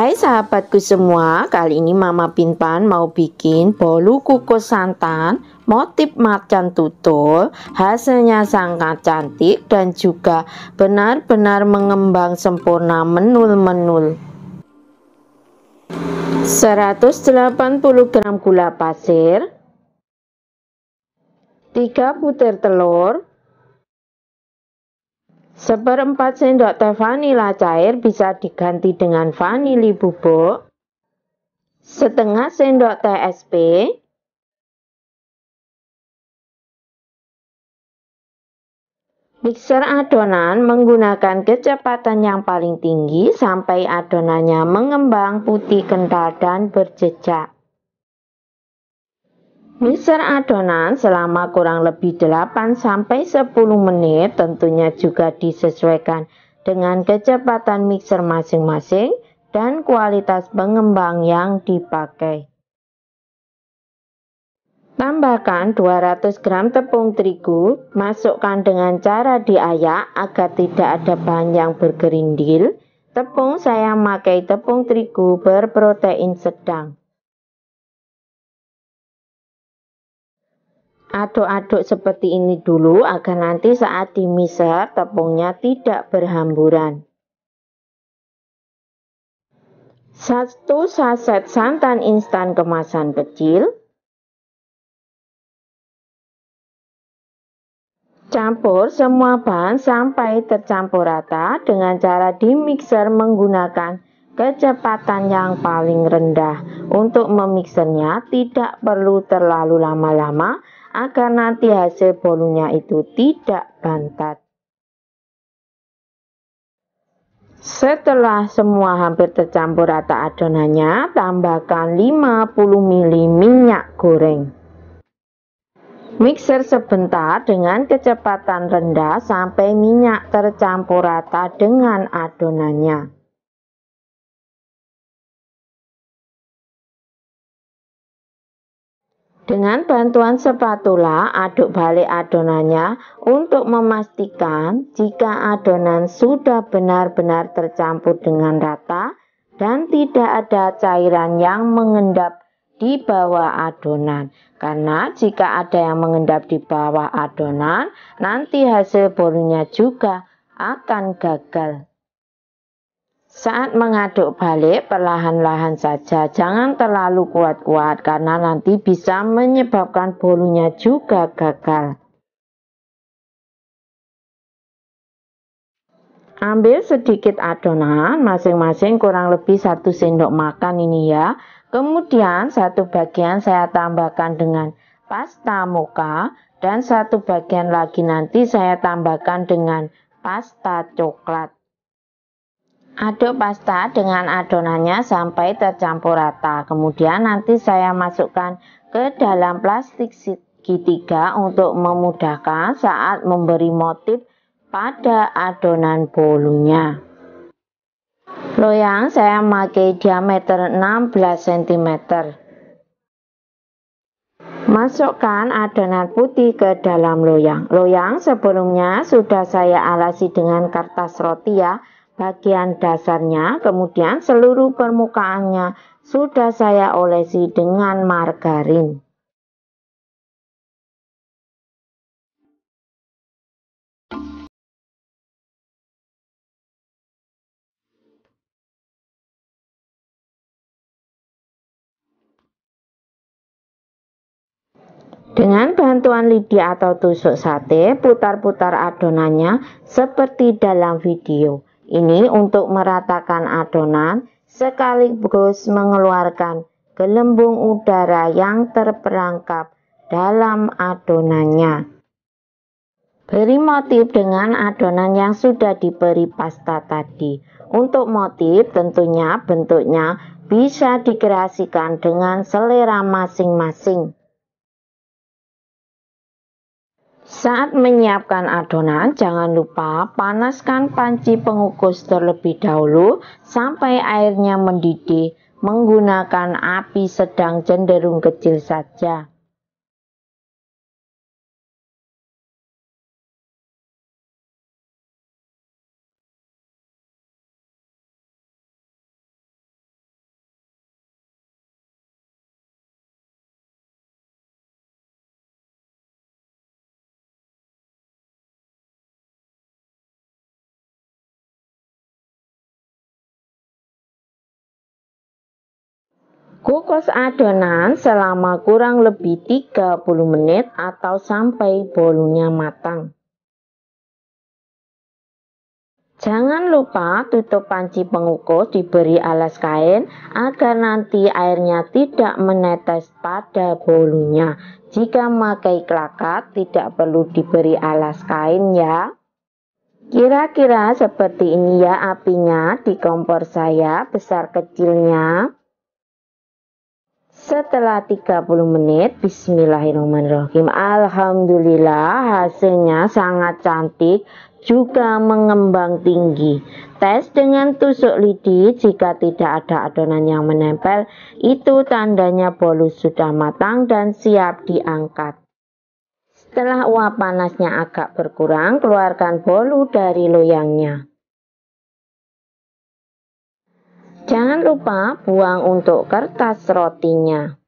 Hai sahabatku semua, kali ini Mama Pinpan mau bikin bolu kukus santan motif macan tutul hasilnya sangat cantik dan juga benar-benar mengembang sempurna menul-menul 180 gram gula pasir 3 butir telur Seperempat sendok teh vanila cair bisa diganti dengan vanili bubuk. Setengah sendok teh SP. Mixer adonan menggunakan kecepatan yang paling tinggi sampai adonannya mengembang putih kental dan berjejak. Mixer adonan selama kurang lebih 8 10 menit tentunya juga disesuaikan dengan kecepatan mixer masing-masing dan kualitas pengembang yang dipakai. Tambahkan 200 gram tepung terigu, masukkan dengan cara diayak agar tidak ada bahan yang bergerindil. Tepung saya pakai tepung terigu berprotein sedang. Aduk-aduk seperti ini dulu agar nanti saat dimixer tepungnya tidak berhamburan. Satu saset santan instan kemasan kecil. Campur semua bahan sampai tercampur rata dengan cara dimixer menggunakan kecepatan yang paling rendah. Untuk memixernya tidak perlu terlalu lama-lama agar nanti hasil bolunya itu tidak bantat. Setelah semua hampir tercampur rata adonannya, tambahkan 50 ml minyak goreng. Mixer sebentar dengan kecepatan rendah sampai minyak tercampur rata dengan adonannya. Dengan bantuan spatula, aduk balik adonannya untuk memastikan jika adonan sudah benar-benar tercampur dengan rata dan tidak ada cairan yang mengendap di bawah adonan. Karena jika ada yang mengendap di bawah adonan, nanti hasil bolunya juga akan gagal. Saat mengaduk balik, perlahan-lahan saja, jangan terlalu kuat-kuat karena nanti bisa menyebabkan bolunya juga gagal. Ambil sedikit adonan, masing-masing kurang lebih satu sendok makan ini ya. Kemudian satu bagian saya tambahkan dengan pasta muka dan satu bagian lagi nanti saya tambahkan dengan pasta coklat. Aduk pasta dengan adonannya sampai tercampur rata. Kemudian nanti saya masukkan ke dalam plastik segitiga untuk memudahkan saat memberi motif pada adonan bolunya. Loyang saya pakai diameter 16 cm. Masukkan adonan putih ke dalam loyang. Loyang sebelumnya sudah saya alasi dengan kertas roti ya bagian dasarnya, kemudian seluruh permukaannya sudah saya olesi dengan margarin. Dengan bantuan lidi atau tusuk sate, putar-putar adonannya seperti dalam video. Ini untuk meratakan adonan sekaligus mengeluarkan gelembung udara yang terperangkap dalam adonannya. Beri motif dengan adonan yang sudah diberi pasta tadi. Untuk motif tentunya bentuknya bisa dikreasikan dengan selera masing-masing. Saat menyiapkan adonan, jangan lupa panaskan panci pengukus terlebih dahulu sampai airnya mendidih menggunakan api sedang cenderung kecil saja. Kukus adonan selama kurang lebih 30 menit atau sampai bolunya matang. Jangan lupa tutup panci pengukus diberi alas kain agar nanti airnya tidak menetes pada bolunya. Jika memakai kelakat tidak perlu diberi alas kain ya. Kira-kira seperti ini ya apinya di kompor saya besar kecilnya. Setelah 30 menit, bismillahirrahmanirrahim. Alhamdulillah, hasilnya sangat cantik juga mengembang tinggi. Tes dengan tusuk lidi jika tidak ada adonan yang menempel, itu tandanya bolu sudah matang dan siap diangkat. Setelah uap panasnya agak berkurang, keluarkan bolu dari loyangnya. Jangan lupa buang untuk kertas rotinya.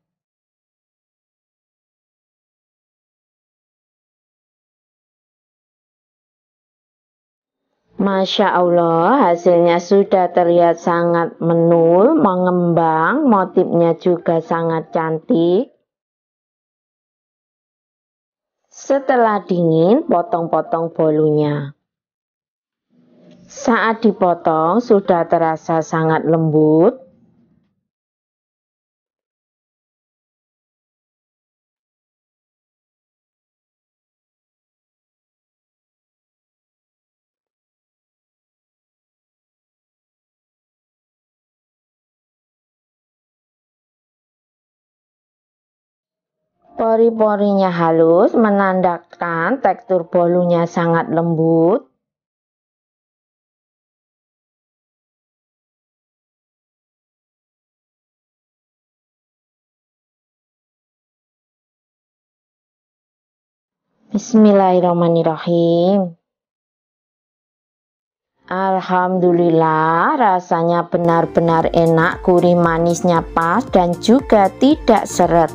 Masya Allah, hasilnya sudah terlihat sangat menul, mengembang, motifnya juga sangat cantik. Setelah dingin, potong-potong bolunya. Saat dipotong sudah terasa sangat lembut. Pori-porinya halus, menandakan tekstur bolunya sangat lembut. Bismillahirrahmanirrahim. Alhamdulillah rasanya benar-benar enak, gurih manisnya pas dan juga tidak seret.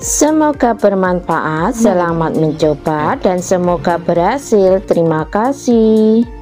Semoga bermanfaat, selamat mencoba dan semoga berhasil. Terima kasih.